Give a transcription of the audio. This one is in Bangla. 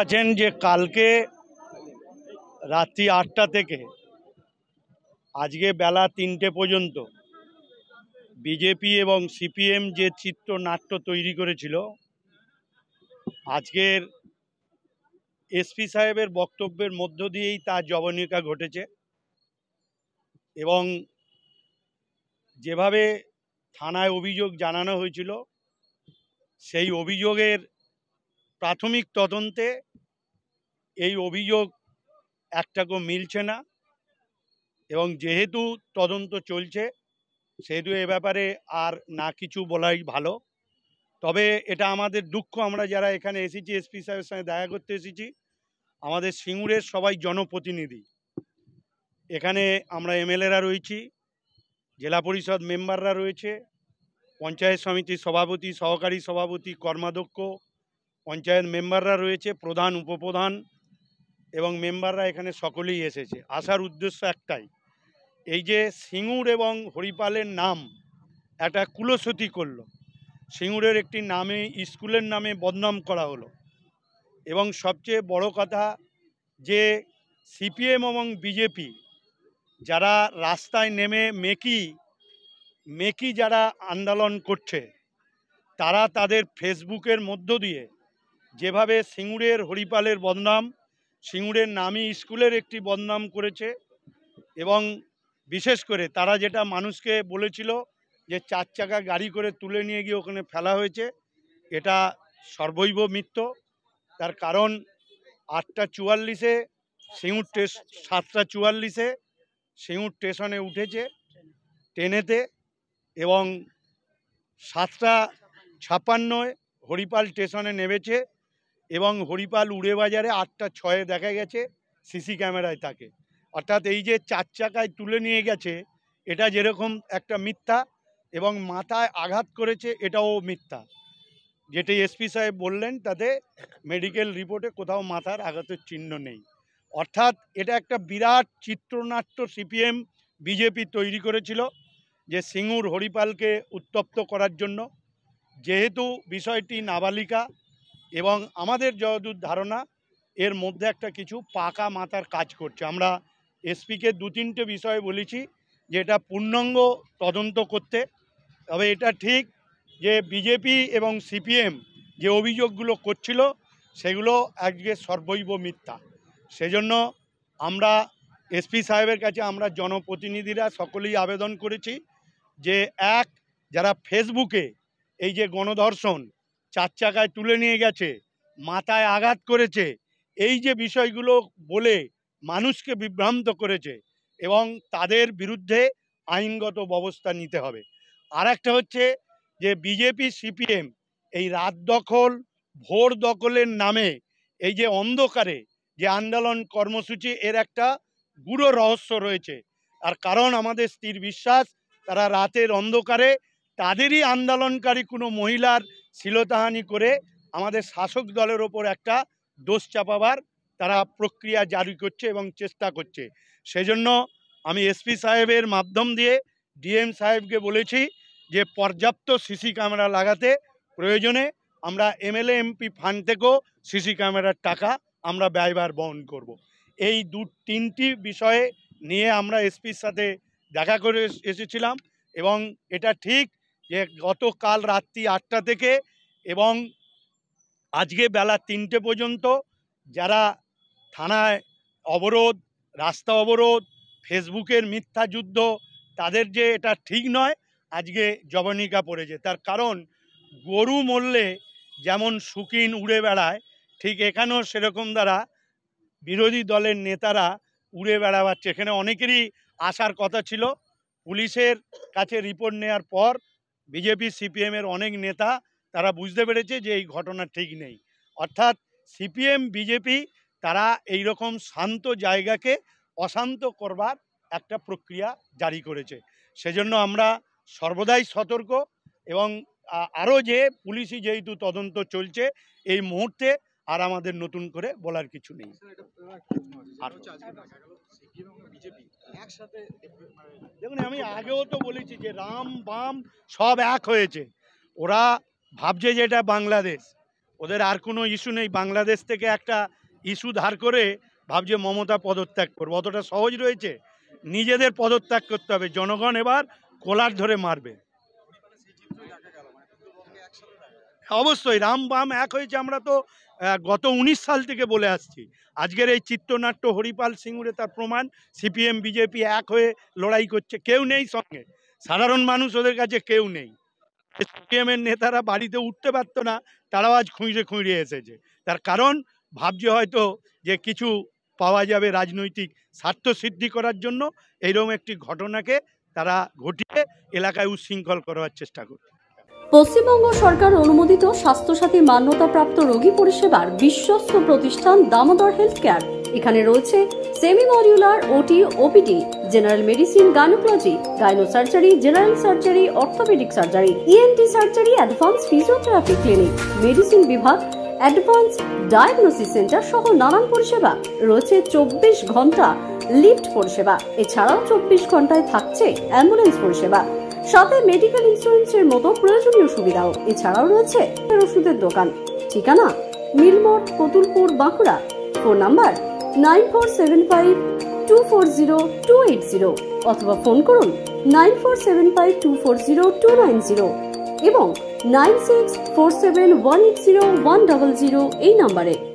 আছেন যে কালকে রাত্রি আটটা থেকে আজকে বেলা তিনটে পর্যন্ত বিজেপি এবং সিপিএম যে চিত্রনাট্য তৈরি করেছিল আজকের এসপি সাহেবের বক্তব্যের মধ্য দিয়েই তার জবনিকা ঘটেছে এবং যেভাবে থানায় অভিযোগ জানানো হয়েছিল সেই অভিযোগের প্রাথমিক তদন্তে এই অভিযোগ একটাকেও মিলছে না এবং যেহেতু তদন্ত চলছে সেহেতু এ ব্যাপারে আর না কিছু বলাই ভালো তবে এটা আমাদের দুঃখ আমরা যারা এখানে এসেছি এসপি সাহেবের সঙ্গে দেখা করতে এসেছি আমাদের সিঙ্গুরের সবাই জনপ্রতিনিধি এখানে আমরা এমএলএরা রয়েছি জেলা পরিষদ মেম্বাররা রয়েছে পঞ্চায়েত সমিতির সভাপতি সহকারী সভাপতি কর্মাধ্যক্ষ পঞ্চায়েত মেম্বাররা রয়েছে প্রধান উপপ্রধান এবং মেম্বাররা এখানে সকলেই এসেছে আসার উদ্দেশ্য একটাই এই যে সিঙ্গুর এবং হরিপালের নাম একটা কুলসতি করল সিঙ্গুরের একটি নামে স্কুলের নামে বদনাম করা হলো এবং সবচেয়ে বড় কথা যে সিপিএম এবং বিজেপি যারা রাস্তায় নেমে মেকি মেকি যারা আন্দোলন করছে তারা তাদের ফেসবুকের মধ্য দিয়ে যেভাবে সিঙ্গুরের হরিপালের বদনাম সিঙ্গুরের নামি স্কুলের একটি বদনাম করেছে এবং বিশেষ করে তারা যেটা মানুষকে বলেছিল যে চার চাকা গাড়ি করে তুলে নিয়ে গিয়ে ওখানে ফেলা হয়েছে এটা সর্বৈব মিথ্য তার কারণ আটটা চুয়াল্লিশে সিঙ্গুর টেস সাতটা চুয়াল্লিশে সিঙ্গুর স্টেশনে উঠেছে ট্রেনেতে এবং সাতটা ছাপ্পান্নয় হরিপাল স্টেশনে নেমেছে এবং হরিপাল উড়ে বাজারে আটটা ছয়ে দেখা গেছে সিসি ক্যামেরায় তাকে অর্থাৎ এই যে চার চাকায় তুলে নিয়ে গেছে এটা যেরকম একটা মিথ্যা এবং মাথায় আঘাত করেছে এটাও মিথ্যা যেটি এসপি সাহেব বললেন তাতে মেডিকেল রিপোর্টে কোথাও মাথার আঘাতের চিহ্ন নেই অর্থাৎ এটা একটা বিরাট চিত্রনাট্য সিপিএম বিজেপি তৈরি করেছিল যে সিঙ্গুর হরিপালকে উত্তপ্ত করার জন্য যেহেতু বিষয়টি নাবালিকা এবং আমাদের যদুর ধারণা এর মধ্যে একটা কিছু পাকা মাথার কাজ করছে আমরা এসপিকে দু তিনটে বিষয়ে বলেছি যে এটা পূর্ণাঙ্গ তদন্ত করতে তবে এটা ঠিক যে বিজেপি এবং সিপিএম যে অভিযোগগুলো করছিল সেগুলো আজকে সর্বৈব মিথ্যা সেজন্য আমরা এসপি সাহেবের কাছে আমরা জনপ্রতিনিধিরা সকলেই আবেদন করেছি যে এক যারা ফেসবুকে এই যে গণধর্ষণ চার চাকায় তুলে নিয়ে গেছে মাথায় আঘাত করেছে এই যে বিষয়গুলো বলে মানুষকে বিভ্রান্ত করেছে এবং তাদের বিরুদ্ধে আইনগত ব্যবস্থা নিতে হবে আর একটা হচ্ছে যে বিজেপি সিপিএম এই রাত দখল ভোর দখলের নামে এই যে অন্ধকারে যে আন্দোলন কর্মসূচি এর একটা গুড়ো রহস্য রয়েছে আর কারণ আমাদের স্থির বিশ্বাস তারা রাতের অন্ধকারে তাদেরই আন্দোলনকারী কোনো মহিলার শ্লীলতাহানি করে আমাদের শাসক দলের ওপর একটা দোষ চাপাবার তারা প্রক্রিয়া জারি করছে এবং চেষ্টা করছে সেজন্য আমি এসপি সাহেবের মাধ্যম দিয়ে ডিএম সাহেবকে বলেছি যে পর্যাপ্ত সিসি ক্যামেরা লাগাতে প্রয়োজনে আমরা এমএলএ এমপি ফান্ড থেকেও সিসি ক্যামেরার টাকা আমরা ব্যয়বার বহন করব। এই দু তিনটি বিষয়ে নিয়ে আমরা এসপির সাথে দেখা করে এসেছিলাম এবং এটা ঠিক যে গতকাল রাত্রি আটটা থেকে এবং আজকে বেলা তিনটে পর্যন্ত যারা থানায় অবরোধ রাস্তা অবরোধ ফেসবুকের মিথ্যা যুদ্ধ তাদের যে এটা ঠিক নয় আজকে জবনিকা পড়েছে তার কারণ গরু মরলে যেমন শুকিন উড়ে বেড়ায় ঠিক এখানেও সেরকম দ্বারা বিরোধী দলের নেতারা উড়ে বেড়াচ্ছে এখানে অনেকেরই আসার কথা ছিল পুলিশের কাছে রিপোর্ট নেওয়ার পর বিজেপি সিপিএমের অনেক নেতা তারা বুঝতে পেরেছে যে এই ঘটনা ঠিক নেই অর্থাৎ সিপিএম বিজেপি তারা এই রকম শান্ত জায়গাকে অশান্ত করবার একটা প্রক্রিয়া জারি করেছে সেজন্য আমরা সর্বদাই সতর্ক এবং আরও যে পুলিশি যেহেতু তদন্ত চলছে এই মুহূর্তে আর আমাদের নতুন করে বলার কিছু নেই আর একসাথে মানে দেখুন আমি আগেও তো বলেছি যে রাম বাম সব এক হয়েছে ওরা ভাবছে যে এটা বাংলাদেশ ওদের আর কোনো ইস্যু নেই বাংলাদেশ থেকে একটা ইস্যু ধার করে ভাবছে মমতা পদত্যাগ করবে অতটা সহজ রয়েছে নিজেদের পদত্যাগ করতে হবে জনগণ এবার কোলার ধরে মারবে মানে মানে অবশ্যই রাম বাম এক হয়েছে আমরা তো গত ১৯ সাল থেকে বলে আসছি আজকের এই চিত্রনাট্য হরিপাল সিংড়ে তার প্রমাণ সিপিএম বিজেপি এক হয়ে লড়াই করছে কেউ নেই সঙ্গে সাধারণ মানুষ ওদের কাছে কেউ নেই সিপিএমের নেতারা বাড়িতে উঠতে পারত না তারাও আজ খুঁজে খুঁড়িয়ে এসেছে তার কারণ ভাবছে হয়তো যে কিছু পাওয়া যাবে রাজনৈতিক স্বার্থ সিদ্ধি করার জন্য এইরকম একটি ঘটনাকে তারা ঘটিয়ে এলাকায় উশৃঙ্খল করার চেষ্টা করছে পশ্চিমবঙ্গ সরকার অনুমোদিত স্বাস্থ্যসাথী মান্যতাপ্রাপ্ত রোগী পরিষেবার বিশ্বস্ত প্রতিষ্ঠান দামোদর হেলথ কেয়ার এখানে রয়েছে semi modular OT OPD general medicine gynaecology surgery general surgery orthopaedic surgery ENT e surgery advance physiotherapy clinic medicine বিভাগ অ্যাডভান্স ডায়াগনোসিস সেন্টার সহ নানান পরিষেবা রয়েছে চব্বিশ ঘন্টা লিফট পরিষেবা এছাড়াও চব্বিশ ঘন্টায় থাকছে অ্যাম্বুলেন্স পরিষেবা সাথে মেডিকেল ইন্স্যুরেন্সের মতো প্রয়োজনীয় সুবিধাও এছাড়াও রয়েছে ওষুধের দোকান ঠিকানা মিলমঠ Kotulpur Bankura phone number nine four seven five two four zero two eight zero অথবা ফোন করুন nine four seven five two four zero two nine zero এবং nine six four seven one eight zero one double zero এই নাম্বারে